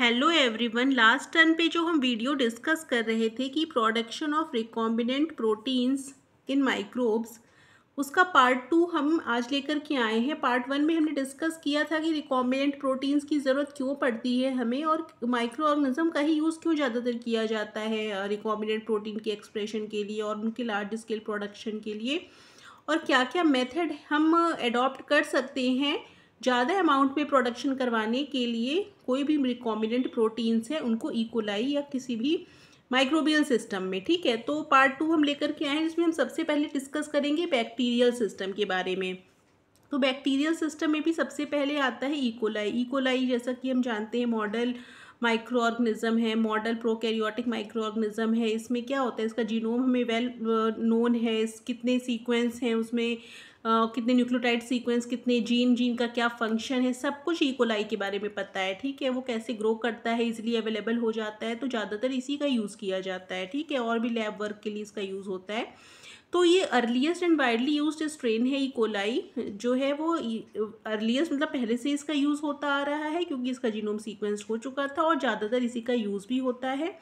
Hello everyone last turn पे जो हम वीडियो डिस्कस कर रहे थे कि production of recombinant proteins in microbes उसका पार्ट टू हम आज लेकर के आए हैं पार्ट वन में हमने डिस्कस किया था कि रिकॉम्बिनेंट प्रोटीन्स की ज़रूरत क्यों पड़ती है हमें और माइक्रो ऑर्गनिज़म का ही यूज़ क्यों ज़्यादातर किया जाता है रिकॉम्बिनेंट प्रोटीन के एक्सप्रेशन के लिए और उनके लार्ज स्केल प्रोडक्शन के लिए और क्या क्या मेथड हम एडॉप्ट कर सकते हैं ज़्यादा अमाउंट में प्रोडक्शन करवाने के लिए कोई भी रिकॉम्बिनेंट प्रोटीन्स हैं उनको इकोलाई या किसी भी माइक्रोबियल सिस्टम में ठीक है तो पार्ट टू हम लेकर के आए हैं जिसमें हम सबसे पहले डिस्कस करेंगे बैक्टीरियल सिस्टम के बारे में तो बैक्टीरियल सिस्टम में भी सबसे पहले आता है इकोलाई इकोलाई जैसा कि हम जानते हैं मॉडल माइक्रो ऑर्गेनिज़म है मॉडल प्रोकैरियोटिक माइक्रो ऑर्गेनिज़म है इसमें क्या होता है इसका जीनोम हमें वेल नोन है इस कितने सीक्वेंस हैं उसमें कितने न्यूक्लियोटाइड सीक्वेंस कितने जीन जीन का क्या फंक्शन है सब कुछ इकोलाई e के बारे में पता है ठीक है वो कैसे ग्रो करता है इजीली अवेलेबल हो जाता है तो ज़्यादातर इसी का यूज़ किया जाता है ठीक है और भी लैब वर्क के लिए इसका यूज़ होता है तो ये earliest and widely use strain है इकोलाई e जो है वो अर्लीस्ट e, मतलब पहले से इसका यूज़ होता आ रहा है क्योंकि इसका जीनोम सीक्वेंस हो चुका था और ज़्यादातर इसी का यूज़ भी होता है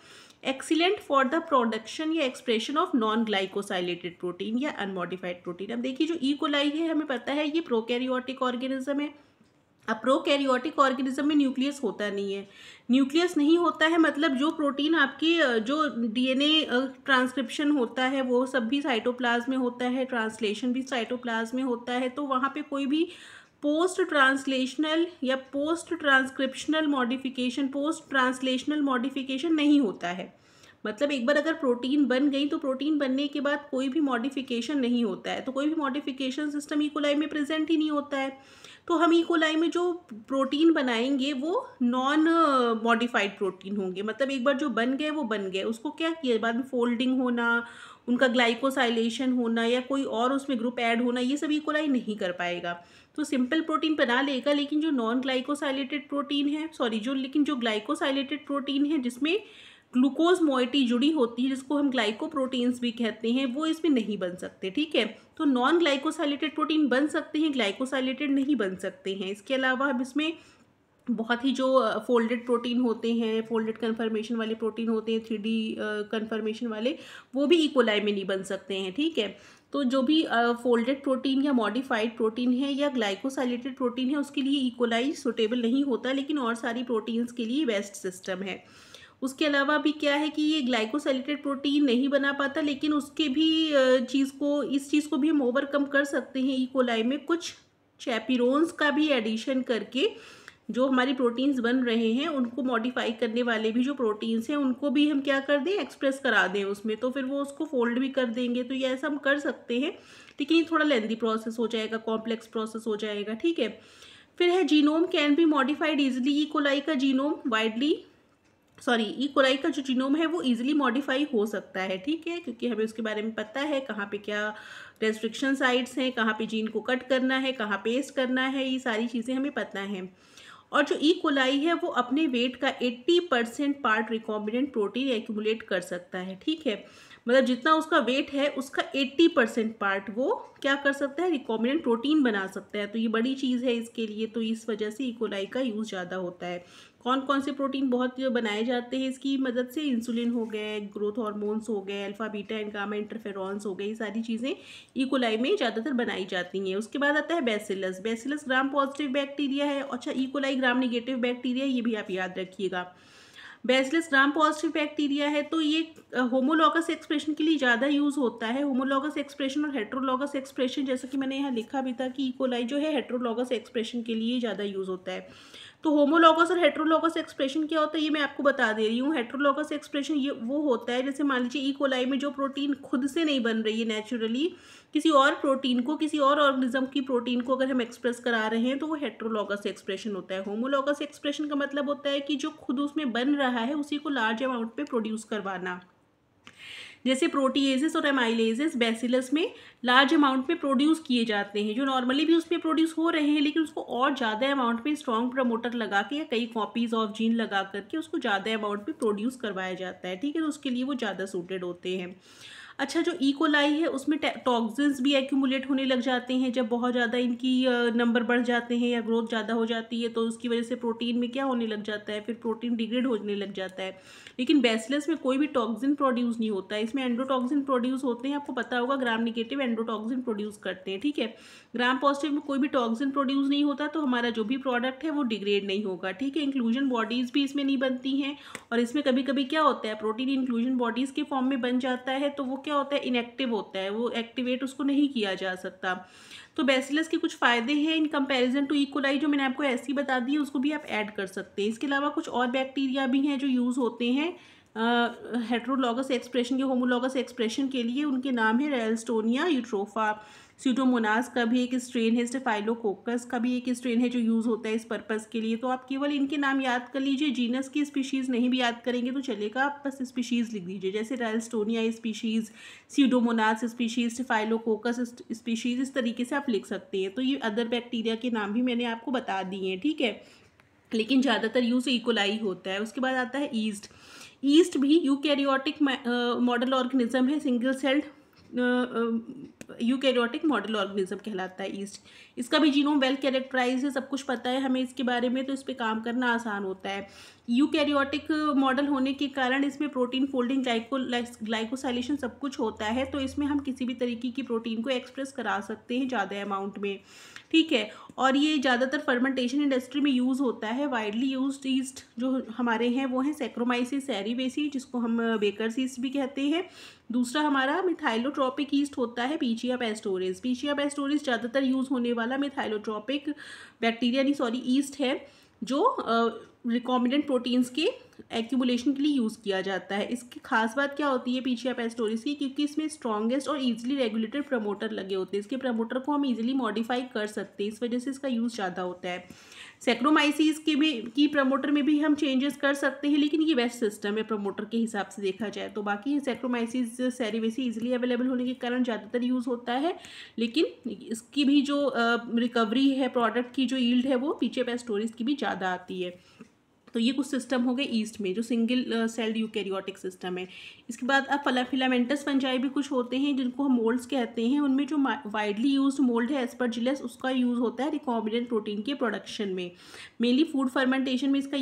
एक्सीलेंट फॉर द प्रोडक्शन या expression of non glycosylated protein या अनमोडिफाइड प्रोटीन अब देखिए जो ईकोलाई e. है हमें पता है ये प्रोकैरियोटिक ऑर्गेनिज्म है अब प्रोकैरियोटिक ऑर्गेनिज्म में न्यूक्लियस होता नहीं है न्यूक्लियस नहीं होता है मतलब जो प्रोटीन आपकी जो डीएनए ट्रांसक्रिप्शन होता है वो सब भी साइटोप्लाज्म में होता है ट्रांसलेशन भी साइटोप्लाज्म में होता है तो वहाँ पे कोई भी पोस्ट ट्रांसलेशनल या post transcriptional modification post translational modification नहीं होता है मतलब एक बार अगर प्रोटीन बन गई तो प्रोटीन बनने के बाद कोई भी मॉडिफिकेशन नहीं होता है तो कोई भी मॉडिफिकेशन सिस्टम ईकोलाई में प्रेजेंट ही नहीं होता है तो हम ईकोलाई e में जो प्रोटीन बनाएंगे वो नॉन मॉडिफाइड प्रोटीन होंगे मतलब एक बार जो बन गए वो बन गए उसको क्या किया बाद में फोल्डिंग होना उनका ग्लाइकोसाइलेशन होना या कोई और उसमें ग्रुप ऐड होना ये सब इकोलाई e नहीं कर पाएगा तो सिंपल प्रोटीन बना लेगा लेकिन जो नॉन ग्लाइकोसाइलेटेड प्रोटीन है सॉरी जो लेकिन जो ग्लाइकोसाइलेटेड प्रोटीन है जिसमें ग्लूकोज मोइटी जुड़ी होती है जिसको हम ग्लाइकोप्रोटीन्स भी कहते हैं वो इसमें नहीं बन सकते ठीक है तो नॉन ग्लाइकोसाइलेटेड प्रोटीन बन सकते हैं ग्लाइकोसाइलेटेड नहीं बन सकते हैं इसके अलावा हम इसमें बहुत ही जो फोल्डेड प्रोटीन होते हैं फोल्डेड कन्फर्मेशन वाले प्रोटीन होते हैं थ्री डी कन्फर्मेशन वाले वो भी इकोलाई में नहीं बन सकते हैं ठीक है तो जो भी फोल्डेड uh, प्रोटीन या मॉडिफाइड प्रोटीन है या ग्लाइकोसाइलेटेड प्रोटीन है उसके लिए इकोलाई सुटेबल नहीं होता लेकिन और सारी प्रोटीन्स के लिए बेस्ट सिस्टम है उसके अलावा भी क्या है कि ये ग्लाइकोसेलेटेड प्रोटीन नहीं बना पाता लेकिन उसके भी चीज़ को इस चीज़ को भी हम ओवरकम कर सकते हैं इकोलाई e में कुछ चैपिरोन्स का भी एडिशन करके जो हमारी प्रोटीन्स बन रहे हैं उनको मॉडिफाई करने वाले भी जो प्रोटीन्स हैं उनको भी हम क्या कर दें एक्सप्रेस करा दें उसमें तो फिर वो उसको फोल्ड भी कर देंगे तो ये ऐसा हम कर सकते हैं लेकिन ये थोड़ा लेंदी प्रोसेस हो जाएगा कॉम्प्लेक्स प्रोसेस हो जाएगा ठीक है फिर है genome can be modified easily E coli का genome widely sorry E coli का जो जीनोम है वो इजीली मॉडिफाई हो सकता है ठीक है क्योंकि हमें उसके बारे में पता है कहाँ पे क्या रेस्ट्रिक्शन साइट्स हैं कहाँ पे जीन को कट करना है कहाँ पेस्ट करना है ये सारी चीज़ें हमें पता है और जो ई कोलाई है वो अपने वेट का 80 percent part recombinant protein accumulate कर सकता है ठीक है मतलब जितना उसका वेट है उसका 80 परसेंट पार्ट वो क्या कर सकता है रिकॉम्बिनेंट प्रोटीन बना सकता है तो ये बड़ी चीज़ है इसके लिए तो इस वजह से ई कोलाई का यूज़ ज़्यादा होता है कौन कौन से प्रोटीन बहुत बनाए जाते हैं इसकी मदद से इंसुलिन हो गए ग्रोथ हार्मोन्स हो गए अल्फा बीटा गामा इंटरफेरॉन्स हो गए ये सारी चीज़ें ईकोलाई e में ज़्यादातर बनाई जाती हैं उसके बाद आता है Bacillus Bacillus gram positive bacteria है अच्छा ईकोलाई ग्राम निगेटिव बैक्टीरिया ये भी आप याद रखिएगा बेसलेस ग्राम पॉजिटिव बैक्टीरिया है तो ये होमोलॉगस एक्सप्रेशन के लिए ज़्यादा यूज़ होता है होमोलॉगस एक्सप्रेशन और हेट्रोलॉगस एक्सप्रेशन जैसा कि मैंने यहाँ लिखा भी था कि इकोलाई e जो है हेट्रोलॉगस एक्सप्रेशन के लिए ज़्यादा यूज़ होता है तो होमोलॉगस और हेट्रोलॉगस एक्सप्रेशन क्या होता है ये मैं आपको बता दे रही हूँ हेट्रोलॉगस एक्सप्रेशन ये वो होता है जैसे मान लीजिए इकोलाई e. में जो प्रोटीन खुद से नहीं बन रही है नेचुरली किसी और प्रोटीन को किसी और ऑर्गेनिज्म की प्रोटीन को अगर हम एक्सप्रेस करा रहे हैं तो वो हेट्रोलॉगस एक्सप्रेशन होता है होमोलॉगस एक्सप्रेशन का मतलब होता है कि जो खुद उसमें बन रहा है उसी को लार्ज अमाउंट पर प्रोड्यूस करवाना जैसे प्रोटीएजेस और एमाइलेजेस बेसिलस में लार्ज अमाउंट में प्रोड्यूस किए जाते हैं जो नॉर्मली भी उसमें प्रोड्यूस हो रहे हैं लेकिन उसको और ज़्यादा अमाउंट में स्ट्रॉन्ग प्रमोटर लगा के या कई कॉपीज़ ऑफ जीन लगा करके उसको ज़्यादा अमाउंट में प्रोड्यूस करवाया जाता है ठीक है तो उसके लिए वो ज़्यादा सूटेड होते हैं अच्छा जो ईकोलाई e है उसमें टॉक्सिन्स भी एक्यूमुलेट होने लग जाते हैं जब बहुत ज़्यादा इनकी नंबर बढ़ जाते हैं या ग्रोथ ज़्यादा हो जाती है तो उसकी वजह से प्रोटीन में क्या होने लग जाता है फिर प्रोटीन डिग्रेड होने लग जाता है लेकिन बेसलेस में कोई भी टॉक्सिन प्रोड्यूस नहीं होता है इसमें एंडोटॉक्सिन प्रोड्यूस होते हैं आपको पता होगा ग्राम निगेटिव एंडोटॉक्सिन प्रोड्यूस करते हैं ठीक है ग्राम पॉजिटिव में कोई भी टॉक्सिन प्रोड्यूस नहीं होता तो हमारा जो भी प्रोडक्ट है वो डिग्रेड नहीं होगा ठीक है इंक्लूजन बॉडीज़ भी इसमें नहीं बनती हैं और इसमें कभी कभी क्या होता है प्रोटीन इंक्लूजन बॉडीज़ के फॉर्म में बन जाता है तो वो क्या होता है इनएक्टिव होता है वो एक्टिवेट उसको नहीं किया जा सकता तो बेसिलस के कुछ फ़ायदे हैं इन कंपैरिजन टू इकोलाई जो मैंने आपको ऐसी बता दी है उसको भी आप ऐड कर सकते हैं इसके अलावा कुछ और बैक्टीरिया भी हैं जो यूज़ होते हैं हेट्रोलॉगस एक्सप्रेशन के होमोलॉगस एक्सप्रेशन के लिए उनके नाम है रेलस्टोनिया यूट्रोफा सीटोमोनास का भी एक स्ट्रेन है स्टेफाइलोकोकस का भी एक स्ट्रेन है जो यूज़ होता है इस पर्पज़ के लिए तो आप केवल इनके नाम याद कर लीजिए जीनस की स्पीशीज़ नहीं भी याद करेंगे तो चलेगा आप बस स्पीशीज़ लिख दीजिए जैसे Ralstonia species Pseudomonas species Staphylococcus species इस तरीके से आप लिख सकते हैं तो ये अदर बैक्टीरिया के नाम भी मैंने आपको बता दिए हैं ठीक है लेकिन ज़्यादातर यूज़ इकोलाई e होता है उसके बाद आता है ईस्ट ईस्ट भी यूकैरियोटिक मॉडल ऑर्गेनिज्म है single celled eukaryotic model organism कहलाता है ईस्ट इसका भी जीनोम वेल कैरेक्टराइज है सब कुछ पता है हमें इसके बारे में तो इस पर काम करना आसान होता है यूकैरियोटिक मॉडल होने के कारण इसमें प्रोटीन फोल्डिंग ग्लाइको ग्लाइकोसाइलेशन सब कुछ होता है तो इसमें हम किसी भी तरीके की प्रोटीन को एक्सप्रेस करा सकते हैं ज़्यादा अमाउंट में ठीक है और ये ज़्यादातर फर्मेंटेशन इंडस्ट्री में यूज़ होता है वाइडली यूज ईस्ट जो हमारे हैं वो हैं सेक्रोमाइसिस सैरीबेसी जिसको हम बेकर ईस्ट भी कहते हैं दूसरा हमारा मिथाइलोट्रॉपिक ईस्ट होता है पीचिया पेस्टोरेज पीचिया पेस्टोरेज ज़्यादातर यूज़ होने वाला मिथाइलोट्रॉपिक बैक्टीरिया नहीं सॉरी ईस्ट है जो रिकॉम्बिनेंट प्रोटीन्स के एक्यूमुलेशन के लिए यूज़ किया जाता है इसकी खास बात क्या होती है पीछे आप एस्टोरीज की क्योंकि इसमें स्ट्रॉगेस्ट और ईजिली रेगुलेटेड प्रमोटर लगे होते हैं इसके प्रमोटर को हम ईजिली मॉडिफाई कर सकते हैं इस वजह से इसका यूज़ ज़्यादा होता है सेक्रोमाइसिस के भी की प्रमोटर में भी हम चेंजेस कर सकते हैं लेकिन ये बेस्ट सिस्टम है प्रमोटर के हिसाब से देखा जाए तो बाकी सेक्रोमाइसिस सेरिवेसी इजिली अवेलेबल होने के कारण ज़्यादातर यूज़ होता है लेकिन इसकी भी जो रिकवरी है प्रोडक्ट की जो ईल्ड है वो पीछे स्टोरेज की भी ज़्यादा आती है तो ये कुछ सिस्टम हो गए ईस्ट में जो सिंगल सेल्ड यूकैरियोटिक सिस्टम है इसके बाद अब फला फिलामेंटस फंजाई भी कुछ होते हैं जिनको हम मोल्ड्स कहते हैं उनमें जो वाइडली यूज मोल्ड है जिलेस उसका यूज़ होता है रिकॉम्बिनेंट प्रोटीन के प्रोडक्शन में मेनली फूड फर्मेंटेशन में इसका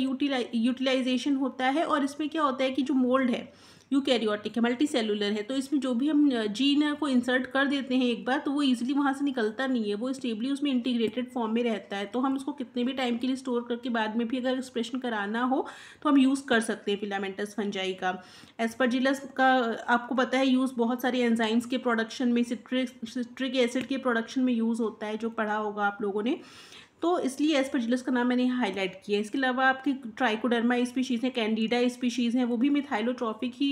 यूटिलाइजेशन होता है और इसमें क्या होता है कि जो मोल्ड है यूकैरियोटिक है मल्टी सेलुलर है तो इसमें जो भी हम जीन को इंसर्ट कर देते हैं एक बार तो वो ईजिली वहाँ से निकलता नहीं है वो स्टेबली उसमें इंटीग्रेटेड फॉर्म में रहता है तो हम उसको कितने भी टाइम के लिए स्टोर करके बाद में भी अगर एक्सप्रेशन कराना हो तो हम यूज़ कर सकते हैं फिलामेंटस फंजाई का एसपर्जिलस का आपको पता है यूज़ बहुत सारे एंजाइम्स के प्रोडक्शन में सिट्रिक सिट्रिक एसिड के प्रोडक्शन में यूज़ होता है जो पढ़ा होगा आप लोगों ने तो इसलिए एस्परजिलस का नाम मैंने हाईलाइट किया इसके अलावा आपकी ट्राइकोडर्मा स्पीशीज़ हैं कैंडिडा स्पीशीज़ हैं वो भी मिथाइलोट्रॉपिक ही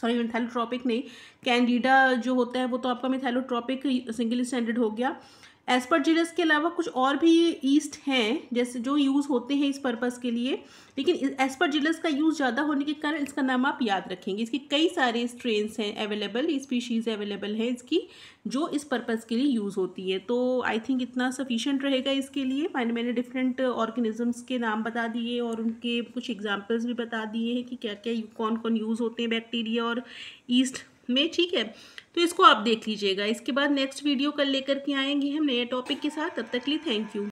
सॉरी मिथाइलोट्रॉपिक नहीं कैंडिडा जो होता है वो तो आपका मिथाइलोट्रॉपिक सिंगल स्टैंडर्ड हो गया एस्परजिलस के अलावा कुछ और भी ईस्ट हैं जैसे जो यूज़ होते हैं इस पर्पज़ के लिए लेकिन एस्परजिलस का यूज़ ज़्यादा होने के कारण इसका नाम आप याद रखेंगे इसकी कई सारे स्ट्रेन्स हैं अवेलेबल स्पीशीज़ अवेलेबल हैं इसकी जो इस पर्पज़ के लिए यूज़ होती है तो आई थिंक इतना सफिशेंट रहेगा इसके लिए मैंने मैंने डिफरेंट ऑर्गेनिजम्स के नाम बता दिए और उनके कुछ एग्जाम्पल्स भी बता दिए हैं कि क्या क्या कौन कौन यूज़ होते हैं बैक्टीरिया और ईस्ट में ठीक है तो इसको आप देख लीजिएगा इसके बाद नेक्स्ट वीडियो कल लेकर के आएंगे हम नए टॉपिक के साथ तब तक लिए थैंक यू